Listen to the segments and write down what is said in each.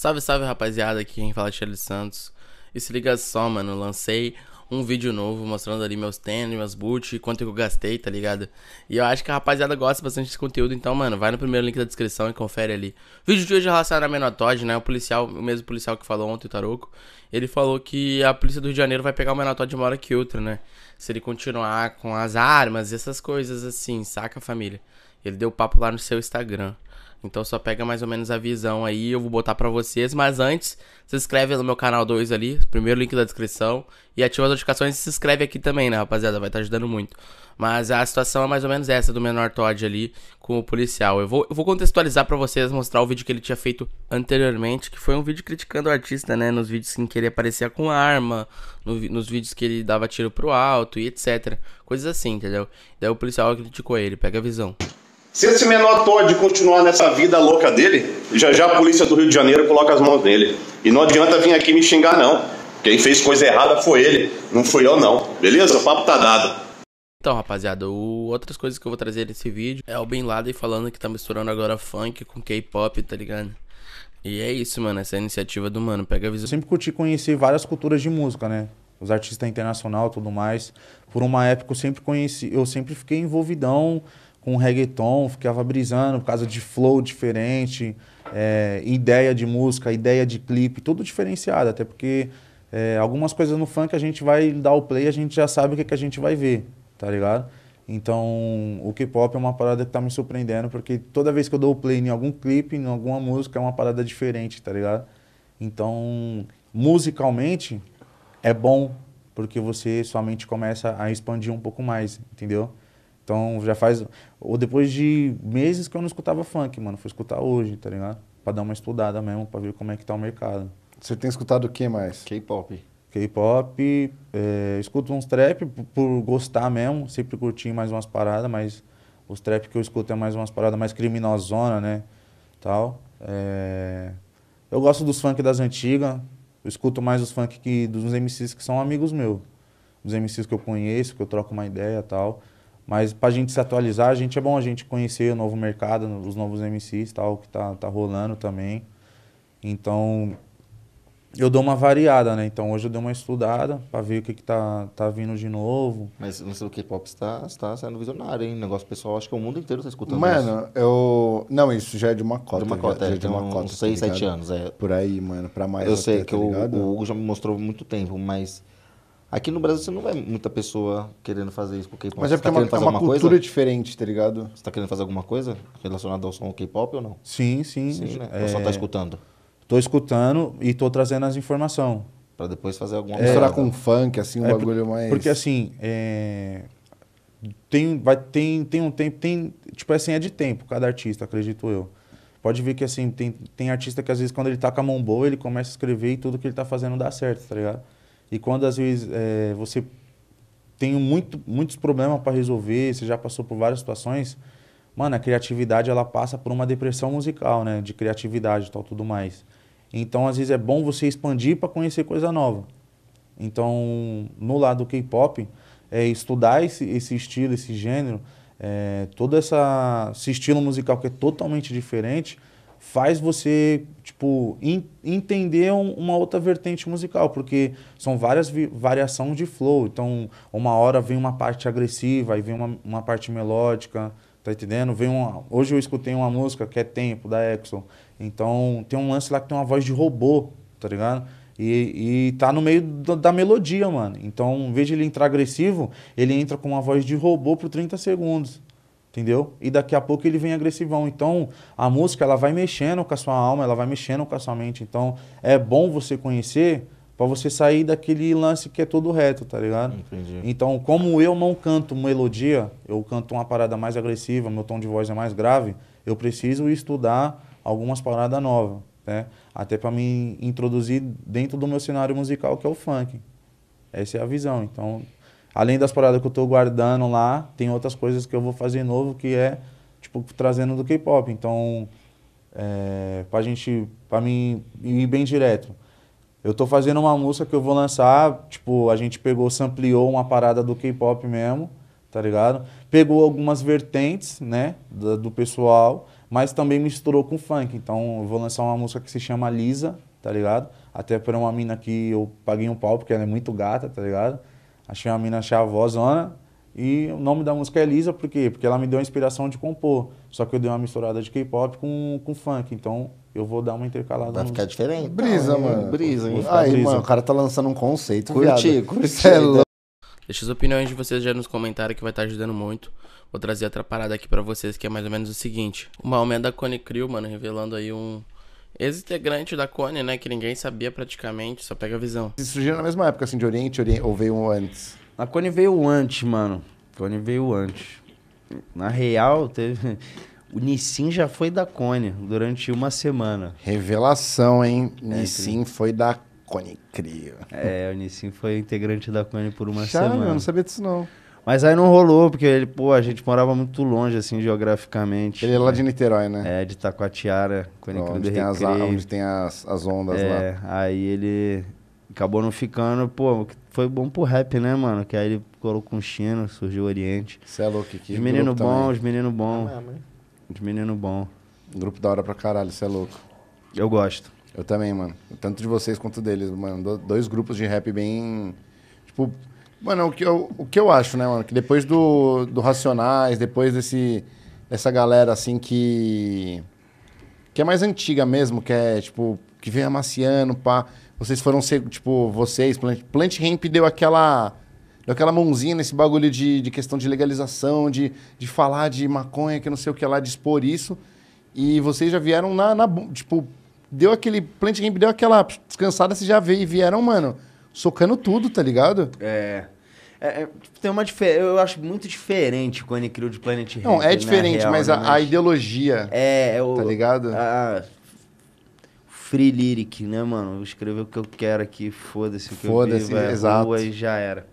Salve, salve rapaziada, aqui quem fala é Charles Santos. E se liga só, mano, lancei um vídeo novo mostrando ali meus tênis, meus boots, quanto eu gastei, tá ligado? E eu acho que a rapaziada gosta bastante desse conteúdo, então, mano, vai no primeiro link da descrição e confere ali. O vídeo de hoje é relacionado a Menotóide, né? O policial, o mesmo policial que falou ontem, o Taroco, ele falou que a polícia do Rio de Janeiro vai pegar o Menotóide uma hora que outra, né? Se ele continuar com as armas e essas coisas assim, saca, família? Ele deu papo lá no seu Instagram. Então só pega mais ou menos a visão aí, eu vou botar para vocês. Mas antes, se inscreve no meu canal 2 ali, primeiro link da descrição. E ativa as notificações e se inscreve aqui também, né, rapaziada? Vai estar tá ajudando muito. Mas a situação é mais ou menos essa do menor Todd ali com o policial. Eu vou, eu vou contextualizar para vocês, mostrar o vídeo que ele tinha feito anteriormente, que foi um vídeo criticando o artista, né? Nos vídeos em que ele aparecia com arma, no, nos vídeos que ele dava tiro pro alto e etc. Coisas assim, entendeu? Daí o policial criticou ele, pega a visão. Se esse menor Todd continuar nessa vida louca dele, já já a polícia do Rio de Janeiro coloca as mãos nele. E não adianta vir aqui me xingar, não. Quem fez coisa errada foi ele, não fui eu, não. Beleza? O papo tá dado. Então, rapaziada, o... outras coisas que eu vou trazer nesse vídeo é o Bin Laden falando que tá misturando agora funk com K-pop, tá ligado? E é isso, mano, essa é a iniciativa do mano, pega a visão. Eu sempre curti conhecer várias culturas de música, né? Os artistas internacional, tudo mais. Por uma época eu sempre conheci, eu sempre fiquei envolvidão com reggaeton, ficava brisando por causa de flow diferente, é, ideia de música, ideia de clipe, tudo diferenciado, até porque é, algumas coisas no funk a gente vai dar o play, a gente já sabe o que, que a gente vai ver, tá ligado? Então, o K-pop é uma parada que tá me surpreendendo, porque toda vez que eu dou o play em algum clipe, em alguma música, é uma parada diferente, tá ligado? Então, musicalmente, é bom, porque você sua mente começa a expandir um pouco mais, entendeu? Então já faz. Ou depois de meses que eu não escutava funk, mano. Fui escutar hoje, tá ligado? Pra dar uma estudada mesmo, pra ver como é que tá o mercado. Você tem escutado o que mais? K-pop. K-pop, é, escuto uns trap por gostar mesmo, sempre curti mais umas paradas, mas os trap que eu escuto é mais umas paradas mais criminosona, né? Tal. É... Eu gosto dos funk das antigas, eu escuto mais os funk que, dos MCs que são amigos meus. Os MCs que eu conheço, que eu troco uma ideia tal. Mas para a gente se atualizar, a gente é bom a gente conhecer o novo mercado, os novos MCs, tal, que tá, tá rolando também. Então, eu dou uma variada, né? Então hoje eu dei uma estudada para ver o que, que tá, tá vindo de novo. Mas não sei o K-pop está, sendo visionário, hein? Negócio pessoal, acho que o mundo inteiro tá escutando Mano, isso. eu. Não, isso já é de uma cota. De uma cota, já, é, já é de uma um, cota. Uns 6, 7 anos, é. Por aí, mano, para mais. Eu sei tá que tá o, o Hugo já me mostrou muito tempo, mas Aqui no Brasil você não vê muita pessoa querendo fazer isso com K-pop. Mas é tá porque tá é uma, é uma cultura coisa? diferente, tá ligado? Você tá querendo fazer alguma coisa relacionada ao som K-pop ou não? Sim, sim. sim né? é... Ou só tá escutando? Tô escutando e tô trazendo as informações. Pra depois fazer alguma coisa. É, com funk, assim, um é, bagulho mais. Porque assim, é... tem, vai, tem, tem um tempo, tem. Tipo assim, é de tempo, cada artista, acredito eu. Pode ver que assim, tem, tem artista que às vezes quando ele tá com a mão boa, ele começa a escrever e tudo que ele tá fazendo dá certo, tá ligado? E quando às vezes é, você tem muito, muitos problemas para resolver, você já passou por várias situações, mano, a criatividade ela passa por uma depressão musical, né? De criatividade e tal, tudo mais. Então, às vezes é bom você expandir para conhecer coisa nova. Então, no lado do K-pop, é estudar esse, esse estilo, esse gênero, é, todo essa, esse estilo musical que é totalmente diferente, faz você tipo in, entender um, uma outra vertente musical, porque são várias variações de flow. Então, uma hora vem uma parte agressiva, aí vem uma, uma parte melódica, tá entendendo? Vem uma, hoje eu escutei uma música que é Tempo da Exxon. Então, tem um lance lá que tem uma voz de robô, tá ligado? E, e tá no meio da, da melodia, mano. Então, em vez de ele entrar agressivo, ele entra com uma voz de robô por 30 segundos entendeu? E daqui a pouco ele vem agressivão. Então, a música ela vai mexendo com a sua alma, ela vai mexendo com a sua mente. Então, é bom você conhecer para você sair daquele lance que é todo reto, tá ligado? Entendi. Então, como eu não canto melodia, eu canto uma parada mais agressiva, meu tom de voz é mais grave, eu preciso estudar algumas paradas novas, né? Até para me introduzir dentro do meu cenário musical que é o funk. Essa é a visão. Então, Além das paradas que eu tô guardando lá, tem outras coisas que eu vou fazer novo que é, tipo, trazendo do K-pop. Então, é, pra gente, pra mim ir bem direto. Eu tô fazendo uma música que eu vou lançar, tipo, a gente pegou, sampleou uma parada do K-pop mesmo, tá ligado? Pegou algumas vertentes, né, do, do pessoal, mas também misturou com funk. Então, eu vou lançar uma música que se chama Lisa, tá ligado? Até para uma mina que eu paguei um pau, porque ela é muito gata, tá ligado? Achei uma mina chavozona e o nome da música é Elisa, por quê? Porque ela me deu a inspiração de compor. Só que eu dei uma misturada de K-pop com, com funk, então eu vou dar uma intercalada. Vai ficar diferente. Brisa, mano. Brisa, hein? Aí, brisa. mano, o cara tá lançando um conceito. Curti, curti. É louco. Deixa as opiniões de vocês já nos comentários que vai estar tá ajudando muito. Vou trazer outra parada aqui para vocês que é mais ou menos o seguinte. Uma aumenta da Cone Crew, mano, revelando aí um, ex-integrante da Cone, né? Que ninguém sabia praticamente, só pega a visão. Isso surgiu na mesma época, assim, de Oriente, Oriente ou veio um antes? A Cone veio antes, mano. A Cone veio antes. Na real, teve. O Nissin já foi da Cone durante uma semana. Revelação, hein? É, Nissin que... foi da Cone Crio. É, o Nissin foi integrante da Cone por uma já, semana. Eu não sabia disso, não. Mas aí não rolou, porque ele, pô, a gente morava muito longe, assim, geograficamente. Ele é lá de Niterói, né? É, de Taquatiara, Conicão onde, tem as, onde tem as, as ondas é, lá. Aí ele acabou não ficando, pô, foi bom pro rap, né, mano? Que aí ele colocou um chino, surgiu o Oriente. Você é louco, que Os menino bom, os menino bom. É, os menino bom. Grupo da hora pra caralho, você é louco. Eu gosto. Eu também, mano. Tanto de vocês quanto deles, mano. Dois grupos de rap bem. Tipo, Mano, o que eu, o que eu acho, né, mano? Que depois do, do Racionais, depois desse, dessa galera, assim, que. que é mais antiga mesmo, que é, tipo, que vem amaciando, pá. Vocês foram ser, tipo, vocês, Plant, Plant Ramp deu aquela. Deu aquela mãozinha nesse bagulho de, de questão de legalização, de, de falar de maconha, que não sei o que lá, de expor isso. E vocês já vieram na. na tipo, deu aquele. Plant Ramp deu aquela descansada, vocês já veio e vieram, mano socando tudo, tá ligado? É. É, é, tipo, tem uma diferença. Eu acho muito diferente quando ele criou de Planet Hemp. Não, é né, diferente, real, mas, né, a, a, ideologia. É, é o. Tá ligado? A, free lyric, né, mano? Vou escrever o que eu quero aqui, foda-se o que foda eu vivo, é exato. rua e já era.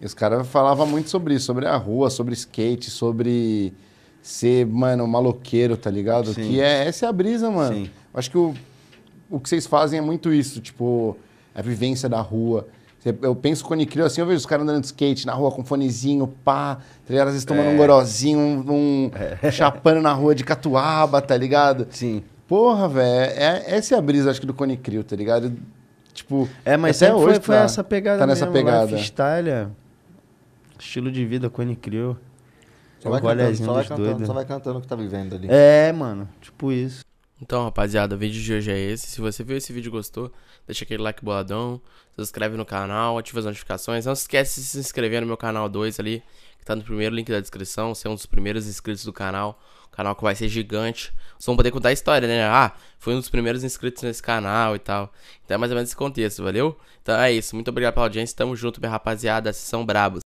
E os caras falavam muito sobre isso, sobre a rua, sobre skate, sobre ser, mano, maloqueiro, tá ligado? Sim. Que é, essa é a brisa, mano. Sim. Acho que o, o que vocês fazem é muito isso, tipo a vivência da rua. Eu penso quando eu crio assim, eu vejo os caras andando de skate na rua com fonezinho, pá, tá ligado? Às vezes tomando é. um gorozinho, um, um é. chapando na rua de catuaba, tá ligado? Sim. Porra, velho, é, é essa é a brisa, acho que, do Cone Crio tá ligado? Tipo, é, mas até hoje foi, foi tá, essa pegada tá nessa mesmo, né? pegada. Freestyle, é estilo de vida, Cone Crew. Só só vai, cantando, só vai cantando o que tá vivendo ali. É, mano, tipo isso. Então, rapaziada, o vídeo de hoje é esse. Se você viu esse vídeo e gostou, deixa aquele like boladão, se inscreve no canal, ativa as notificações. Não esquece de se inscrever no meu canal 2 ali, que tá no primeiro link da descrição, ser é um dos primeiros inscritos do canal. O canal que vai ser gigante. Vocês vão poder contar a história, né? Ah, fui um dos primeiros inscritos nesse canal e tal. Então é mais ou menos esse contexto, valeu? Então é isso. Muito obrigado pela audiência. Tamo junto, minha rapaziada. Vocês são brabos.